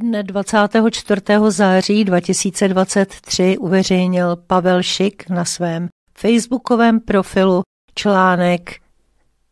Dne 24. září 2023 uveřejnil Pavel Šik na svém facebookovém profilu článek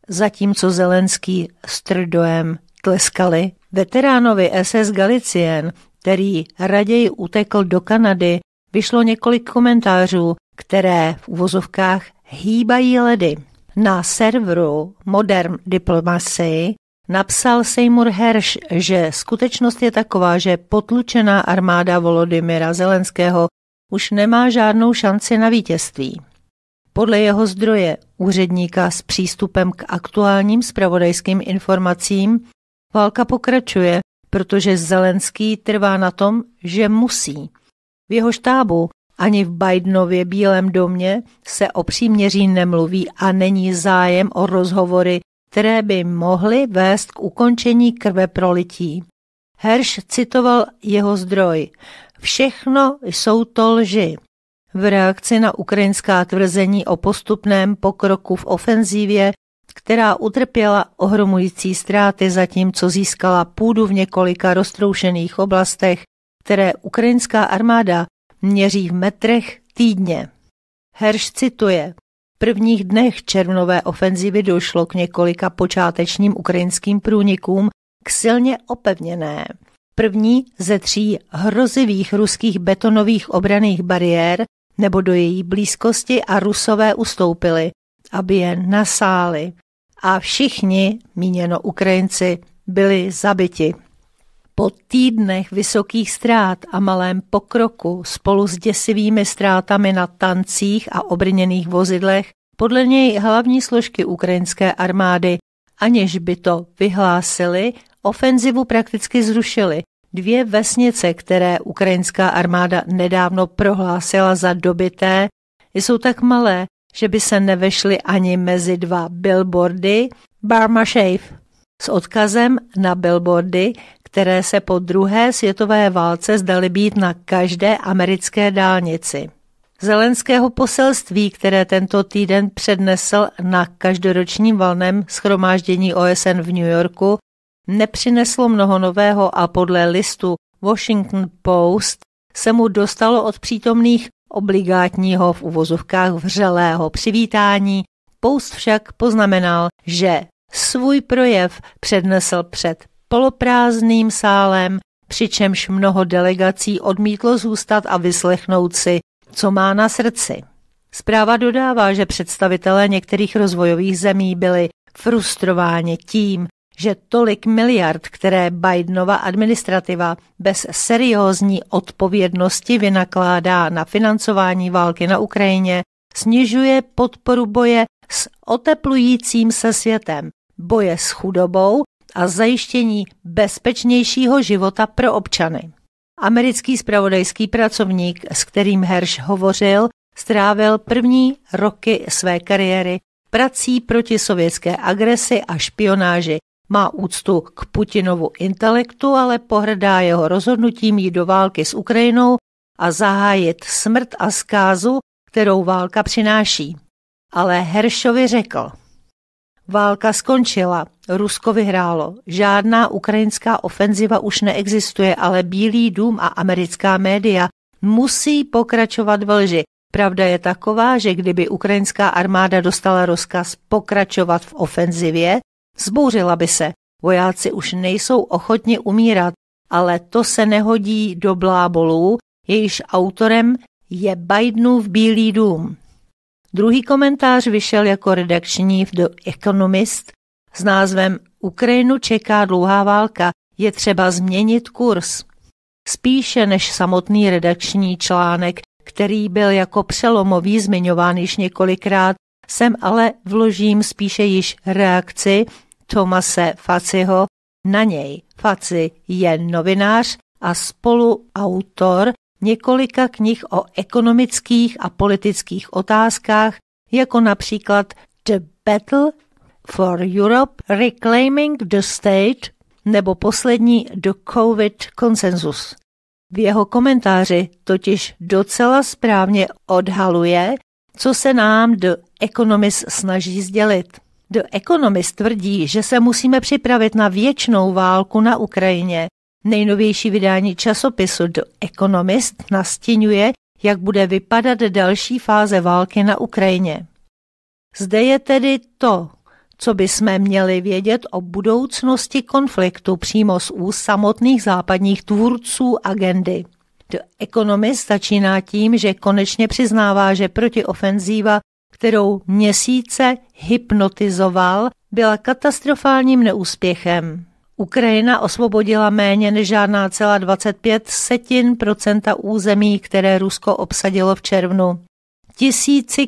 Zatímco Zelenský s Trdojem tleskali veteránovi SS Galicien, který raději utekl do Kanady, vyšlo několik komentářů, které v uvozovkách hýbají ledy. Na serveru Modern Diplomacy Napsal Seymour Hersh, že skutečnost je taková, že potlučená armáda Volodymyra Zelenského už nemá žádnou šanci na vítězství. Podle jeho zdroje, úředníka s přístupem k aktuálním spravodajským informacím, válka pokračuje, protože Zelenský trvá na tom, že musí. V jeho štábu ani v Bidenově Bílém domě se o příměří nemluví a není zájem o rozhovory které by mohly vést k ukončení krveprolití. Herš citoval jeho zdroj. Všechno jsou to lži. V reakci na ukrajinská tvrzení o postupném pokroku v ofenzívě, která utrpěla ohromující ztráty, zatímco získala půdu v několika roztroušených oblastech, které ukrajinská armáda měří v metrech týdně. Herš cituje, prvních dnech červnové ofenzivy došlo k několika počátečním ukrajinským průnikům k silně opevněné. První ze tří hrozivých ruských betonových obraných bariér nebo do její blízkosti a rusové ustoupili, aby je nasáli. A všichni, míněno Ukrajinci, byli zabiti. Po týdnech vysokých ztrát a malém pokroku spolu s děsivými ztrátami na tancích a obrněných vozidlech podle něj hlavní složky ukrajinské armády, aniž by to vyhlásili, ofenzivu prakticky zrušili. Dvě vesnice, které ukrajinská armáda nedávno prohlásila za dobité, jsou tak malé, že by se nevešly ani mezi dva billboardy Barma Shave s odkazem na billboardy, které se po druhé světové válce zdaly být na každé americké dálnici. Zelenského poselství, které tento týden přednesl na každoročním valném schromáždění OSN v New Yorku, nepřineslo mnoho nového a podle listu Washington Post se mu dostalo od přítomných obligátního v uvozovkách vřelého přivítání. Post však poznamenal, že svůj projev přednesl před poloprázdným sálem, přičemž mnoho delegací odmítlo zůstat a vyslechnout si, co má na srdci. Zpráva dodává, že představitelé některých rozvojových zemí byli frustrováni tím, že tolik miliard, které Bidenova administrativa bez seriózní odpovědnosti vynakládá na financování války na Ukrajině, snižuje podporu boje s oteplujícím se světem, boje s chudobou a zajištění bezpečnějšího života pro občany. Americký spravodajský pracovník, s kterým Hersh hovořil, strávil první roky své kariéry prací proti sovětské agresi a špionáži. Má úctu k Putinovu intelektu, ale pohrdá jeho rozhodnutím jít do války s Ukrajinou a zahájit smrt a zkázu, kterou válka přináší. Ale Heršovi řekl – Válka skončila, Rusko vyhrálo. Žádná ukrajinská ofenziva už neexistuje, ale Bílý dům a americká média musí pokračovat v lži. Pravda je taková, že kdyby ukrajinská armáda dostala rozkaz pokračovat v ofenzivě, zbouřila by se. Vojáci už nejsou ochotni umírat, ale to se nehodí do blábolů, jejíž autorem je Bidenův Bílý dům. Druhý komentář vyšel jako redakční v The Economist s názvem Ukrajinu čeká dlouhá válka, je třeba změnit kurz. Spíše než samotný redakční článek, který byl jako přelomový zmiňován již několikrát, sem ale vložím spíše již reakci Tomase Faciho na něj. Faci je novinář a spoluautor několika knih o ekonomických a politických otázkách, jako například The Battle for Europe, Reclaiming the State nebo poslední The COVID Consensus. V jeho komentáři totiž docela správně odhaluje, co se nám The Economist snaží sdělit. The Economist tvrdí, že se musíme připravit na věčnou válku na Ukrajině Nejnovější vydání časopisu The Economist nastínuje, jak bude vypadat další fáze války na Ukrajině. Zde je tedy to, co by jsme měli vědět o budoucnosti konfliktu přímo z úst samotných západních tvůrců agendy. The Economist začíná tím, že konečně přiznává, že protiofenzíva, kterou měsíce hypnotizoval, byla katastrofálním neúspěchem. Ukrajina osvobodila méně než žádná celá 25 setin procenta území, které Rusko obsadilo v červnu.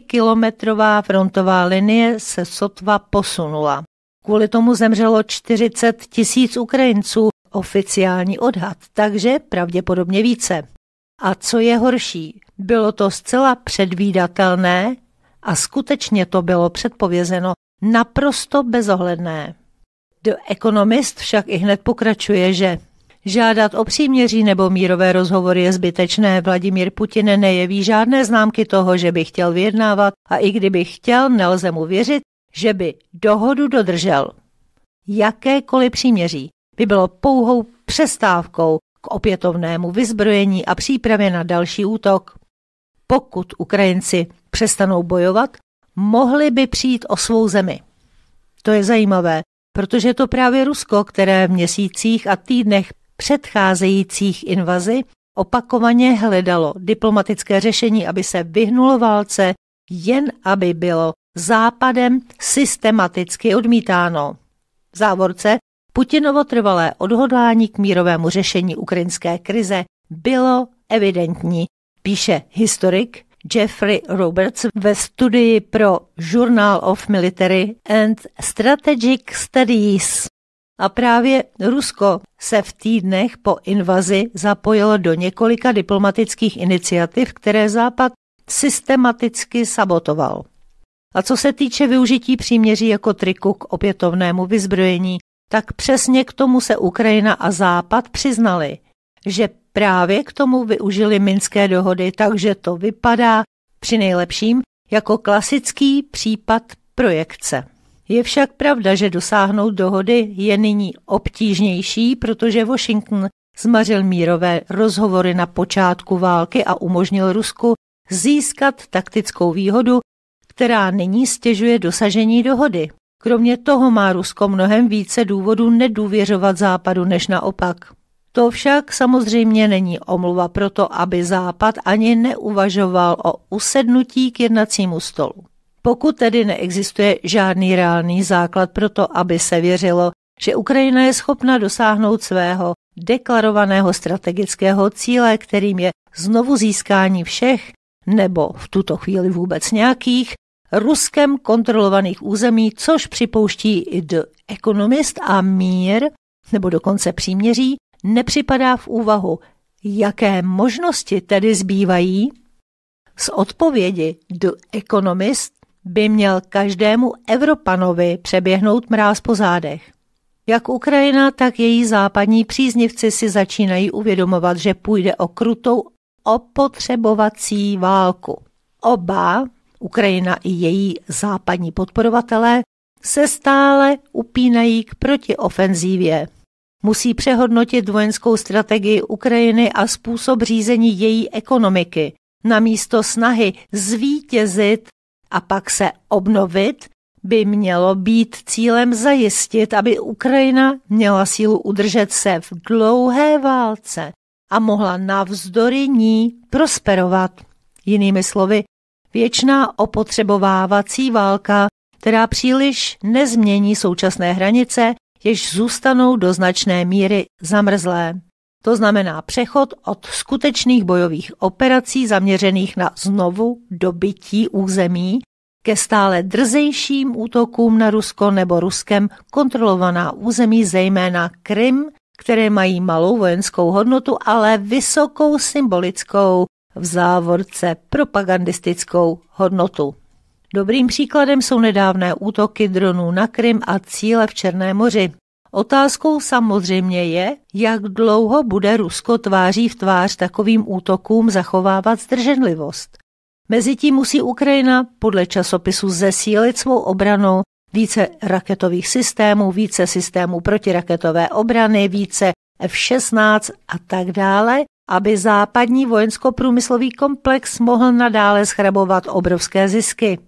kilometrová frontová linie se sotva posunula. Kvůli tomu zemřelo 40 tisíc Ukrajinců, oficiální odhad, takže pravděpodobně více. A co je horší, bylo to zcela předvídatelné a skutečně to bylo předpovězeno naprosto bezohledné. The Economist však i hned pokračuje, že Žádat o příměří nebo mírové rozhovory je zbytečné. Vladimír Putin nejeví žádné známky toho, že by chtěl vyjednávat a i kdyby chtěl, nelze mu věřit, že by dohodu dodržel. Jakékoliv příměří by bylo pouhou přestávkou k opětovnému vyzbrojení a přípravě na další útok. Pokud Ukrajinci přestanou bojovat, mohli by přijít o svou zemi. To je zajímavé, protože je to právě Rusko, které v měsících a týdnech předcházejících invazi opakovaně hledalo diplomatické řešení, aby se vyhnulo válce, jen aby bylo západem systematicky odmítáno. V závorce Putinovo trvalé odhodlání k mírovému řešení ukrajinské krize bylo evidentní, píše historik Jeffrey Roberts ve studii pro Journal of Military and Strategic Studies. A právě Rusko se v týdnech po invazi zapojilo do několika diplomatických iniciativ, které Západ systematicky sabotoval. A co se týče využití příměří jako triku k opětovnému vyzbrojení, tak přesně k tomu se Ukrajina a Západ přiznali, že Právě k tomu využili minské dohody, takže to vypadá při nejlepším jako klasický případ projekce. Je však pravda, že dosáhnout dohody je nyní obtížnější, protože Washington zmařil mírové rozhovory na počátku války a umožnil Rusku získat taktickou výhodu, která nyní stěžuje dosažení dohody. Kromě toho má Rusko mnohem více důvodů nedůvěřovat Západu než naopak. To však samozřejmě není omluva pro to, aby Západ ani neuvažoval o usednutí k jednacímu stolu. Pokud tedy neexistuje žádný reálný základ pro to, aby se věřilo, že Ukrajina je schopna dosáhnout svého deklarovaného strategického cíle, kterým je znovu získání všech, nebo v tuto chvíli vůbec nějakých, Ruskem kontrolovaných území, což připouští i The Economist a mír, nebo dokonce příměří, nepřipadá v úvahu, jaké možnosti tedy zbývají? Z odpovědi The Economist by měl každému Evropanovi přeběhnout mráz po zádech. Jak Ukrajina, tak její západní příznivci si začínají uvědomovat, že půjde o krutou opotřebovací válku. Oba, Ukrajina i její západní podporovatelé, se stále upínají k protiofenzívě. Musí přehodnotit vojenskou strategii Ukrajiny a způsob řízení její ekonomiky, namísto snahy zvítězit a pak se obnovit by mělo být cílem zajistit, aby Ukrajina měla sílu udržet se v dlouhé válce a mohla navzdory ní prosperovat. Jinými slovy, věčná opotřebovávací válka, která příliš nezmění současné hranice, jež zůstanou do značné míry zamrzlé. To znamená přechod od skutečných bojových operací zaměřených na znovu dobytí území ke stále drzejším útokům na Rusko nebo Ruskem kontrolovaná území, zejména Krym, které mají malou vojenskou hodnotu, ale vysokou symbolickou v závorce propagandistickou hodnotu. Dobrým příkladem jsou nedávné útoky dronů na Krym a cíle v Černém moři. Otázkou samozřejmě je, jak dlouho bude Rusko tváří v tvář takovým útokům zachovávat zdrženlivost. Mezitím musí Ukrajina podle časopisu zesílit svou obranu více raketových systémů, více systémů protiraketové obrany, více F-16 a tak dále, aby západní vojensko-průmyslový komplex mohl nadále schrabovat obrovské zisky.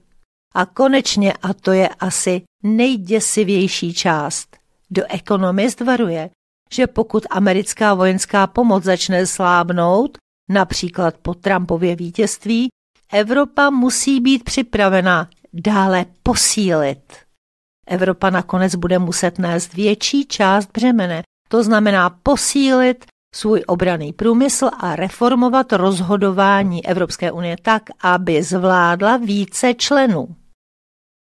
A konečně, a to je asi nejděsivější část, do ekonomist varuje, že pokud americká vojenská pomoc začne slábnout, například po Trumpově vítězství, Evropa musí být připravena dále posílit. Evropa nakonec bude muset nést větší část břemene, to znamená posílit svůj obraný průmysl a reformovat rozhodování Evropské unie tak, aby zvládla více členů.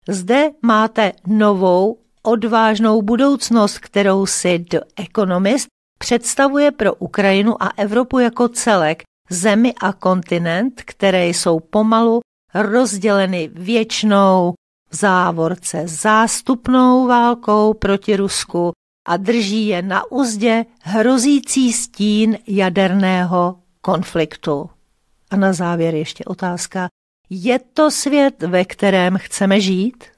Zde máte novou, odvážnou budoucnost, kterou si The Economist představuje pro Ukrajinu a Evropu jako celek, zemi a kontinent, které jsou pomalu rozděleny věčnou v závorce zástupnou válkou proti Rusku a drží je na úzdě hrozící stín jaderného konfliktu. A na závěr ještě otázka, je to svět, ve kterém chceme žít?